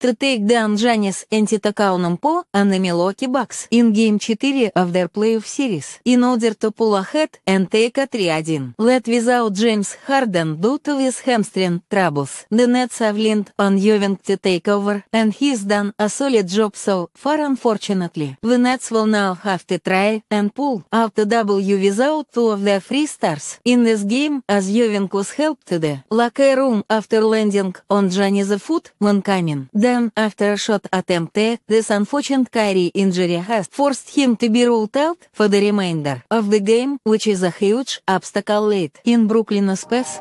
Третейк де Анджанис Энтитакауном По, Аннамилоки Бакс, Ингейм 4 of their playoff series, in order to pull ahead and take a 3-1. Let without James Harden due to his hamstring troubles. The Nets have leaned on Joving to take over, and he's done a solid job so far unfortunately. The Nets will now have to try and pull out the W without two of their three stars. In this game, as Joving was helped to the locker room after landing on Giannis' foot when coming. Then, after a shot attempt, this unfortunate Kyrie injury has forced him to be ruled out for the remainder of the game, which is a huge obstacle late in Brooklyn Spurs.